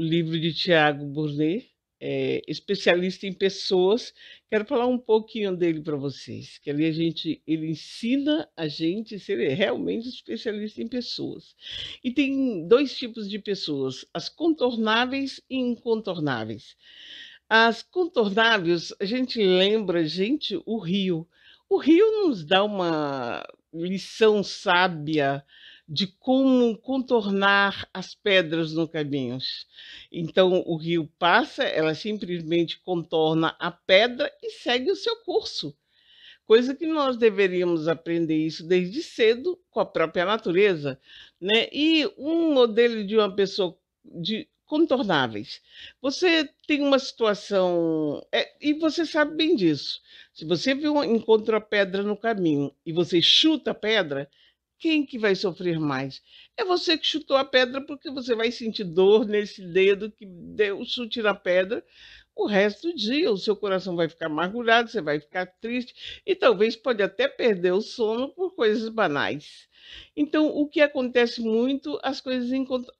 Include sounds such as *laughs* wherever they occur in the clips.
o livro de Tiago Burnet, é, especialista em pessoas. Quero falar um pouquinho dele para vocês, que ali a gente ele ensina a gente a ser realmente especialista em pessoas. E tem dois tipos de pessoas: as contornáveis e incontornáveis. As contornáveis, a gente lembra, gente, o rio. O rio nos dá uma lição sábia de como contornar as pedras no caminho. Então, o rio passa, ela simplesmente contorna a pedra e segue o seu curso. Coisa que nós deveríamos aprender isso desde cedo com a própria natureza. Né? E um modelo de uma pessoa de contornáveis. Você tem uma situação, é, e você sabe bem disso. Se você viu, encontra a pedra no caminho e você chuta a pedra, quem que vai sofrer mais? É você que chutou a pedra, porque você vai sentir dor nesse dedo que deu o chute na pedra, o resto do dia. O seu coração vai ficar amargurado, você vai ficar triste e talvez pode até perder o sono por coisas banais. Então, o que acontece muito, as coisas,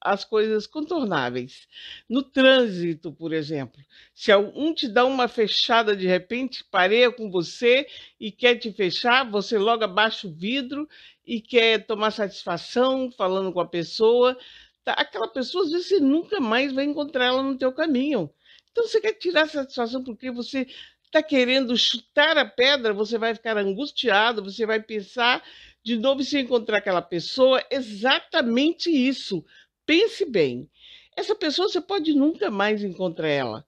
as coisas contornáveis. No trânsito, por exemplo, se algum te dá uma fechada de repente, pareia com você e quer te fechar, você logo abaixa o vidro e quer tomar satisfação falando com a pessoa. Tá, aquela pessoa, às vezes, você nunca mais vai encontrar ela no teu caminho então você quer tirar satisfação porque você está querendo chutar a pedra, você vai ficar angustiado, você vai pensar de novo se encontrar aquela pessoa, exatamente isso. Pense bem. Essa pessoa você pode nunca mais encontrar ela.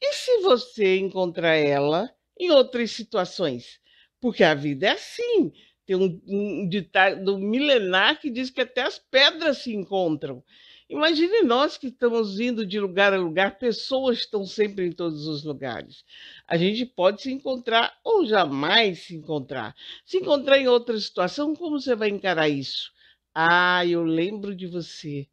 E se você encontrar ela em outras situações? Porque a vida é assim. Tem um, um ditado milenar que diz que até as pedras se encontram. Imagine nós que estamos indo de lugar a lugar, pessoas estão sempre em todos os lugares. A gente pode se encontrar ou jamais se encontrar. Se encontrar em outra situação, como você vai encarar isso? Ah, eu lembro de você.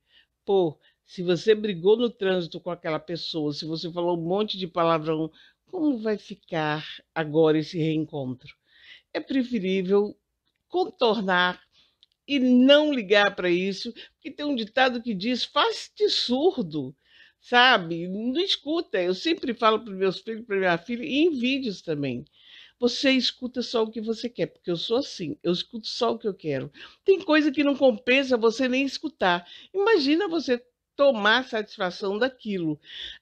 Pô, se você brigou no trânsito com aquela pessoa, se você falou um monte de palavrão, como vai ficar agora esse reencontro? É preferível contornar e não ligar para isso, porque tem um ditado que diz: faz-te surdo, sabe? Não escuta. Eu sempre falo para meus filhos, para minha filha, e em vídeos também. Você escuta só o que você quer, porque eu sou assim, eu escuto só o que eu quero. Tem coisa que não compensa você nem escutar. Imagina você tomar satisfação daquilo.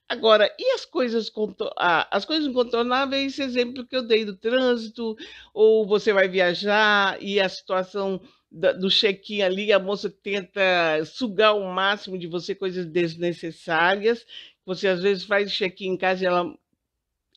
Agora, e as coisas, as coisas incontornáveis, esse exemplo que eu dei do trânsito, ou você vai viajar e a situação do check-in ali, a moça tenta sugar o máximo de você coisas desnecessárias. Você às vezes faz check-in em casa e ela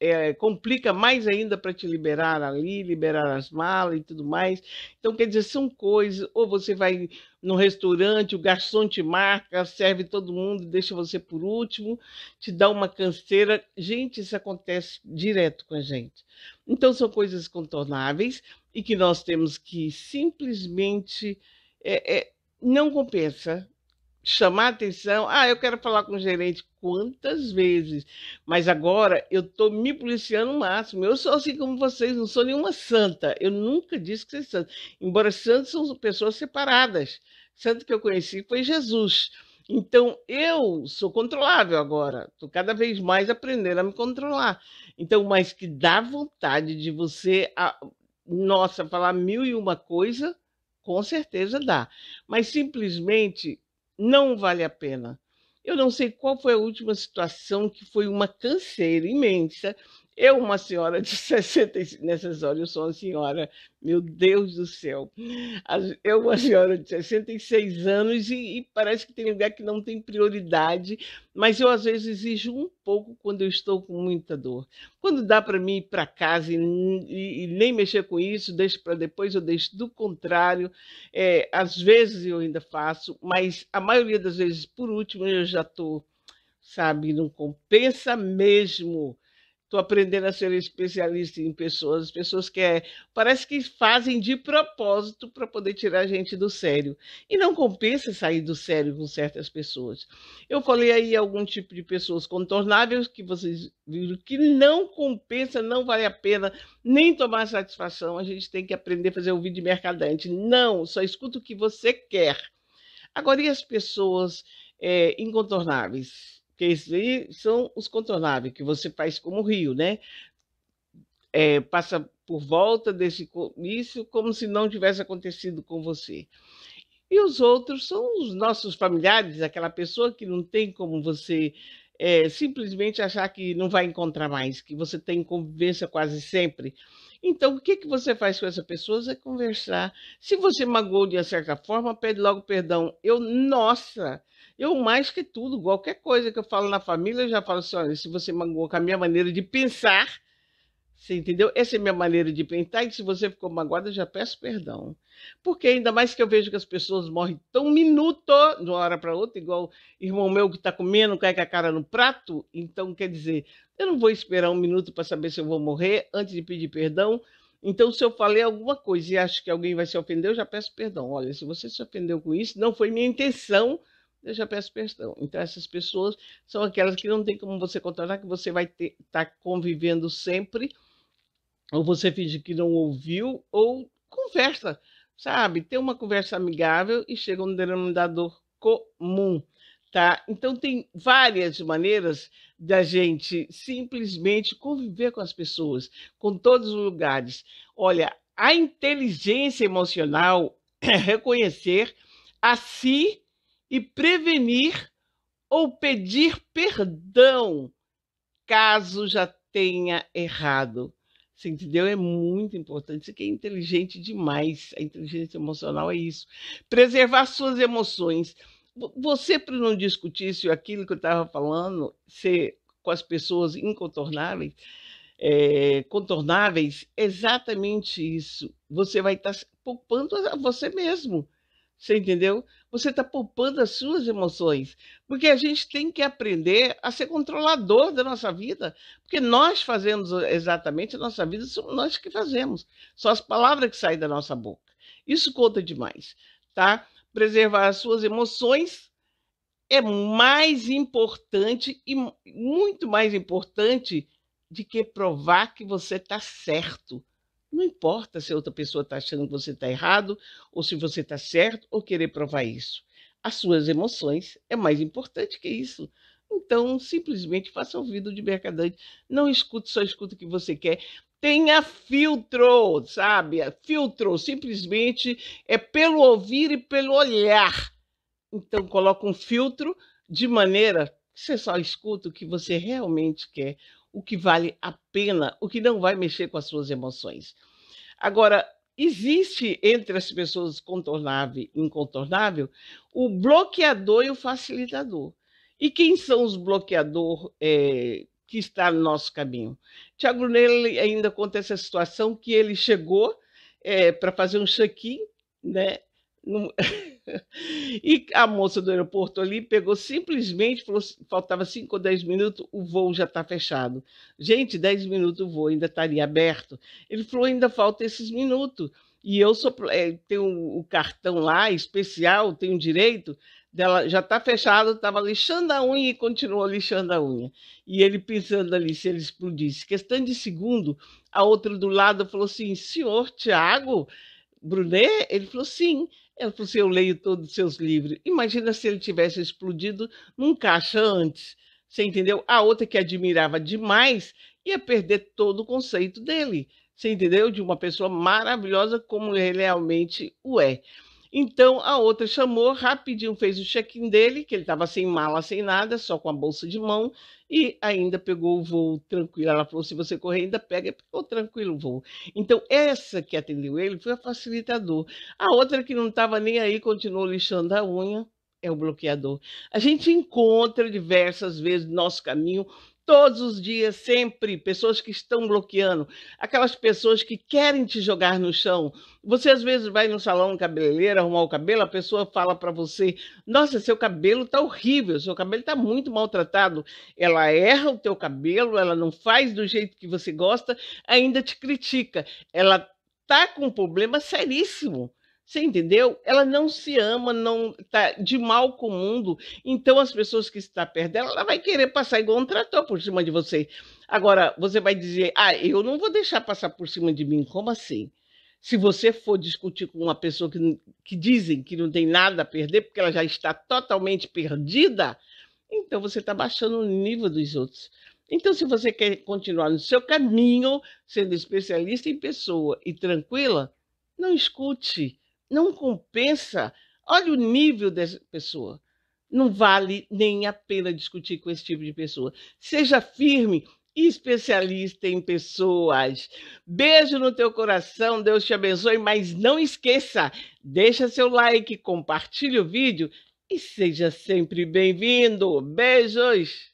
é, complica mais ainda para te liberar ali, liberar as malas e tudo mais. Então, quer dizer, são coisas, ou você vai no restaurante, o garçom te marca, serve todo mundo, deixa você por último, te dá uma canseira. Gente, isso acontece direto com a gente. Então, são coisas contornáveis e que nós temos que simplesmente. É, é, não compensa chamar atenção. Ah, eu quero falar com o gerente quantas vezes. Mas agora eu estou me policiando o máximo. Eu sou assim como vocês, não sou nenhuma santa. Eu nunca disse que sou santa. Embora santos são pessoas separadas. Santo que eu conheci foi Jesus. Então, eu sou controlável agora. Estou cada vez mais aprendendo a me controlar. Então, mas que dá vontade de você, a, nossa, falar mil e uma coisa, com certeza dá. Mas simplesmente não vale a pena. Eu não sei qual foi a última situação que foi uma canseira imensa, eu, uma senhora de 65, nessas horas eu sou uma senhora, meu Deus do céu. Eu, uma senhora de 66 anos e, e parece que tem lugar que não tem prioridade, mas eu às vezes exijo um pouco quando eu estou com muita dor. Quando dá para mim ir para casa e, e, e, nem mexer com isso, deixo para depois, eu deixo do contrário. É, às vezes eu ainda faço, mas a maioria das vezes, por último, eu já estou, sabe, não compensa mesmo Estou aprendendo a ser especialista em pessoas. As pessoas que é, parece que fazem de propósito para poder tirar a gente do sério. E não compensa sair do sério com certas pessoas. Eu falei aí algum tipo de pessoas contornáveis que vocês viram que não compensa, não vale a pena nem tomar satisfação. A gente tem que aprender a fazer o vídeo mercadante. Não, só escuta o que você quer. Agora, e as pessoas é, incontornáveis? que isso aí são os contornáveis que você faz como rio, né? É, passa por volta desse comício como se não tivesse acontecido com você. E os outros são os nossos familiares, aquela pessoa que não tem como você é, simplesmente achar que não vai encontrar mais, que você tem convivência quase sempre. Então, o que, que você faz com essa pessoa? É conversar. Se você magoou de certa forma, pede logo perdão. Eu, nossa, eu, mais que tudo, qualquer coisa que eu falo na família, eu já falo assim: olha, se você magoou com a minha maneira de pensar, você entendeu? Essa é a minha maneira de pensar, e se você ficou magoada, eu já peço perdão. Porque ainda mais que eu vejo que as pessoas morrem tão minuto, de uma hora para outra, igual irmão meu que está comendo, cai com a cara no prato. Então, quer dizer, eu não vou esperar um minuto para saber se eu vou morrer antes de pedir perdão. Então, se eu falei alguma coisa e acho que alguém vai se ofender, eu já peço perdão. Olha, se você se ofendeu com isso, não foi minha intenção eu já peço perdão. Então, essas pessoas são aquelas que não tem como você controlar, que você vai estar tá convivendo sempre, ou você finge que não ouviu, ou conversa, sabe? Tem uma conversa amigável e chega um denominador comum, tá? Então, tem várias maneiras da gente simplesmente conviver com as pessoas, com todos os lugares. Olha, a inteligência emocional é reconhecer a si e prevenir ou pedir perdão caso já tenha errado. Você entendeu? É muito importante. Você que é inteligente demais. A inteligência emocional é isso. Preservar suas emoções. Você, para não discutir isso aquilo que eu estava falando, ser com as pessoas incontornáveis, é, contornáveis, exatamente isso. Você vai estar tá poupando a você mesmo. Você entendeu? Você está poupando as suas emoções. Porque a gente tem que aprender a ser controlador da nossa vida. Porque nós fazemos exatamente a nossa vida, somos nós que fazemos. São as palavras que saem da nossa boca. Isso conta demais. Tá? Preservar as suas emoções é mais importante e muito mais importante de que provar que você está certo. Não importa se a outra pessoa está achando que você está errado, ou se você está certo, ou querer provar isso. As suas emoções é mais importante que isso. Então, simplesmente faça ouvido de mercadante. Não escute, só escuta o que você quer. Tenha filtro, sabe? Filtro, simplesmente é pelo ouvir e pelo olhar. Então, coloque um filtro de maneira que você só escuta o que você realmente quer o que vale a pena, o que não vai mexer com as suas emoções. Agora, existe entre as pessoas contornável e incontornável o bloqueador e o facilitador. E quem são os bloqueadores eh, é, que está no nosso caminho? Tiago Nele ainda conta essa situação que ele chegou é, para fazer um check-in, né? *laughs* e a moça do aeroporto ali pegou simplesmente, falou, assim, faltava 5 ou 10 minutos, o voo já está fechado. Gente, 10 minutos o voo ainda estaria tá aberto. Ele falou, ainda falta esses minutos. E eu sou, é, tenho o um cartão lá especial, tenho direito dela, já está fechado, estava lixando a unha e continuou lixando a unha. E ele pensando ali se ele explodisse. Questão de segundo, a outra do lado falou assim: senhor Tiago Brunet? Ele falou: sim. Eu, é se eu leio todos os seus livros, imagina se ele tivesse explodido num caixa antes. Você entendeu? A outra que admirava demais ia perder todo o conceito dele. Você entendeu? De uma pessoa maravilhosa como ele realmente o é. Então a outra chamou, rapidinho fez o check-in dele, que ele estava sem mala, sem nada, só com a bolsa de mão, e ainda pegou o voo tranquilo. Ela falou: se você correr, ainda pega, é pegou tranquilo o voo. Então, essa que atendeu ele foi a facilitador. A outra que não estava nem aí, continuou lixando a unha, é o bloqueador. A gente encontra diversas vezes no nosso caminho todos os dias, sempre, pessoas que estão bloqueando, aquelas pessoas que querem te jogar no chão. Você às vezes vai no salão cabeleireiro arrumar o cabelo, a pessoa fala para você: "Nossa, seu cabelo tá horrível, seu cabelo tá muito maltratado". Ela erra o teu cabelo, ela não faz do jeito que você gosta, ainda te critica. Ela tá com um problema seríssimo você entendeu? Ela não se ama, não está de mal com o mundo. Então as pessoas que estão perto dela, ela vai querer passar igual um trator por cima de você. Agora, você vai dizer: "Ah, eu não vou deixar passar por cima de mim". Como assim? Se você for discutir com uma pessoa que, que dizem que não tem nada a perder, porque ela já está totalmente perdida, então você está baixando o nível dos outros. Então, se você quer continuar no seu caminho, sendo especialista em pessoa e tranquila, não escute não compensa. Olha o nível dessa pessoa. Não vale nem a pena discutir com esse tipo de pessoa. Seja firme especialista em pessoas. Beijo no teu coração, Deus te abençoe, mas não esqueça, deixa seu like, compartilhe o vídeo e seja sempre bem-vindo. Beijos.